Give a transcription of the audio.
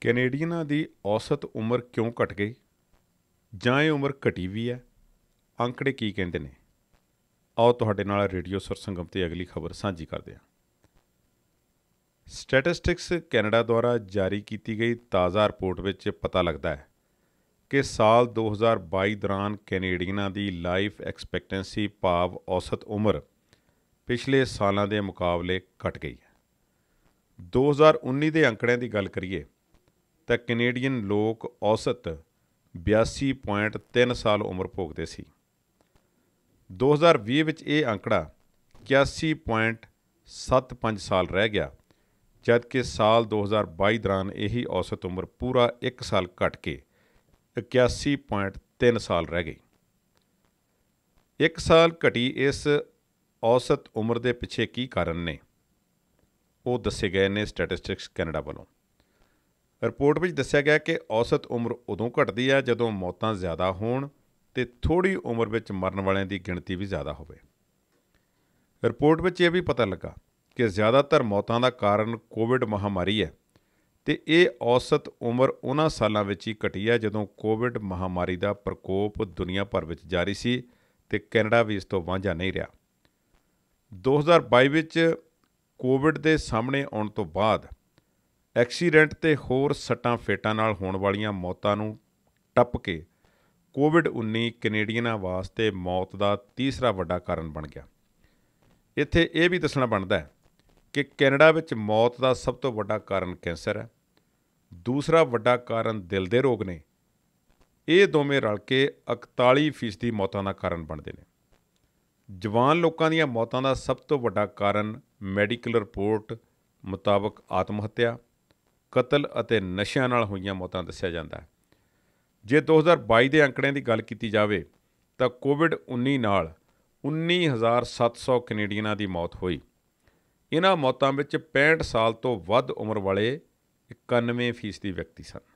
ਕੈਨੇਡੀਅਨਾਂ ਦੀ ਔਸਤ ਉਮਰ ਕਿਉਂ ਘਟ ਗਈ ਜਾਂ ਇਹ ਉਮਰ ਘਟੀ ਵੀ ਹੈ ਅੰਕੜੇ ਕੀ ਕਹਿੰਦੇ ਨੇ ਆਓ ਤੁਹਾਡੇ ਨਾਲ ਰੇਡੀਓ ਸਰਸੰਗਮ ਤੇ ਅਗਲੀ ਖਬਰ ਸਾਂਝੀ ਕਰਦੇ ਹਾਂ ਸਟੈਟਿਸਟਿਕਸ ਕੈਨੇਡਾ ਦੁਆਰਾ ਜਾਰੀ ਕੀਤੀ ਗਈ ਤਾਜ਼ਾ ਰਿਪੋਰਟ ਵਿੱਚ ਪਤਾ ਲੱਗਦਾ ਹੈ ਕਿ ਸਾਲ 2022 ਦੌਰਾਨ ਕੈਨੇਡੀਅਨਾਂ ਦੀ ਲਾਈਫ ਐਕਸਪੈਕਟੈਂਸੀ ਭਾਵ ਔਸਤ ਉਮਰ ਪਿਛਲੇ ਸਾਲਾਂ ਦੇ ਮੁਕਾਬਲੇ ਘਟ ਗਈ ਹੈ 2019 ਦੇ ਅੰਕੜਿਆਂ ਦੀ ਗੱਲ ਕਰੀਏ ਤਾਂ ਕੈਨੇਡੀਅਨ ਲੋਕ ਔਸਤ 82.3 ਸਾਲ ਉਮਰ ਭੋਗਦੇ ਸੀ 2020 ਵਿੱਚ ਇਹ ਅੰਕੜਾ 81.75 ਸਾਲ ਰਹਿ ਗਿਆ ਜਦ ਕਿ ਸਾਲ 2022 ਦੌਰਾਨ ਇਹੀ ਔਸਤ ਉਮਰ ਪੂਰਾ 1 ਸਾਲ ਘਟ ਕੇ 81.3 ਸਾਲ ਰਹਿ ਗਈ 1 ਸਾਲ ਘਟੀ ਇਸ ਔਸਤ ਉਮਰ ਦੇ ਪਿੱਛੇ ਕੀ ਕਾਰਨ ਨੇ ਉਹ ਦੱਸੇ ਗਏ ਨੇ ਸਟੈਟਿਸਟਿਕਸ ਕੈਨੇਡਾ ਵੱਲੋਂ ਰਿਪੋਰਟ ਵਿੱਚ ਦੱਸਿਆ ਗਿਆ ਕਿ ਔਸਤ ਉਮਰ ਉਦੋਂ ਘਟਦੀ ਹੈ ਜਦੋਂ ਮੌਤਾਂ ਜ਼ਿਆਦਾ ਹੋਣ ਤੇ ਥੋੜੀ ਉਮਰ ਵਿੱਚ ਮਰਨ ਵਾਲਿਆਂ ਦੀ ਗਿਣਤੀ ਵੀ ਜ਼ਿਆਦਾ ਹੋਵੇ ਰਿਪੋਰਟ ਵਿੱਚ ਇਹ ਵੀ ਪਤਾ ਲੱਗਾ ਕਿ ਜ਼ਿਆਦਾਤਰ ਮੌਤਾਂ ਦਾ ਕਾਰਨ ਕੋਵਿਡ ਮਹਾਮਾਰੀ ਹੈ ਤੇ ਇਹ ਔਸਤ ਉਮਰ ਉਹਨਾਂ ਸਾਲਾਂ ਵਿੱਚ ਹੀ ਘਟੀ ਹੈ ਜਦੋਂ ਕੋਵਿਡ ਮਹਾਮਾਰੀ ਦਾ ਪ੍ਰਕੋਪ ਦੁਨੀਆ ਭਰ ਵਿੱਚ ਜਾਰੀ ਸੀ ਤੇ ਕੈਨੇਡਾ ਵੀ ਇਸ ਤੋਂ ਵਾਂਝਾ ਨਹੀਂ ਰਿਹਾ 2022 ਵਿੱਚ ਕੋਵਿਡ ਦੇ ਸਾਹਮਣੇ ਆਉਣ ਤੋਂ ਬਾਅਦ ਐਕਸੀਡੈਂਟ ਤੇ ਹੋਰ ਸੱਟਾਂ ਫੇਟਾਂ ਨਾਲ ਹੋਣ ਵਾਲੀਆਂ ਮੌਤਾਂ ਨੂੰ ਟੱਪ ਕੇ ਕੋਵਿਡ-19 ਕੈਨੇਡੀਅਨਾਂ ਵਾਸਤੇ ਮੌਤ ਦਾ ਤੀਸਰਾ ਵੱਡਾ ਕਾਰਨ ਬਣ ਗਿਆ ਇੱਥੇ ਇਹ ਵੀ ਦੱਸਣਾ ਬਣਦਾ ਹੈ ਕਿ ਕੈਨੇਡਾ ਵਿੱਚ ਮੌਤ ਦਾ ਸਭ ਤੋਂ ਵੱਡਾ ਕਾਰਨ ਕੈਂਸਰ ਹੈ ਦੂਸਰਾ ਵੱਡਾ ਕਾਰਨ ਦਿਲ ਦੇ ਰੋਗ ਨੇ ਇਹ ਦੋਵੇਂ ਰਲ ਕੇ 41% ਮੌਤਾਂ ਦਾ ਕਾਰਨ ਬਣਦੇ ਨੇ ਜਵਾਨ ਲੋਕਾਂ ਦੀਆਂ ਮੌਤਾਂ ਦਾ ਸਭ ਤੋਂ ਵੱਡਾ ਕਾਰਨ ਮੈਡੀਕਲ ਰਿਪੋਰਟ ਮੁਤਾਬਕ ਆਤਮ ਹੱਤਿਆ ਕਤਲ ਅਤੇ ਨਸ਼ਿਆਂ ਨਾਲ ਹੋਈਆਂ ਮੌਤਾਂ ਦੱਸਿਆ ਜਾਂਦਾ ਹੈ ਜੇ 2022 ਦੇ ਅੰਕੜਿਆਂ ਦੀ ਗੱਲ ਕੀਤੀ ਜਾਵੇ ਤਾਂ ਕੋਵਿਡ-19 ਨਾਲ 19700 ਕੈਨੇਡੀਅਨਾਂ ਦੀ ਮੌਤ ਹੋਈ ਇਹਨਾਂ ਮੌਤਾਂ ਵਿੱਚ 65 ਸਾਲ ਤੋਂ ਵੱਧ ਉਮਰ ਵਾਲੇ 91% ਵਿਅਕਤੀ ਸਨ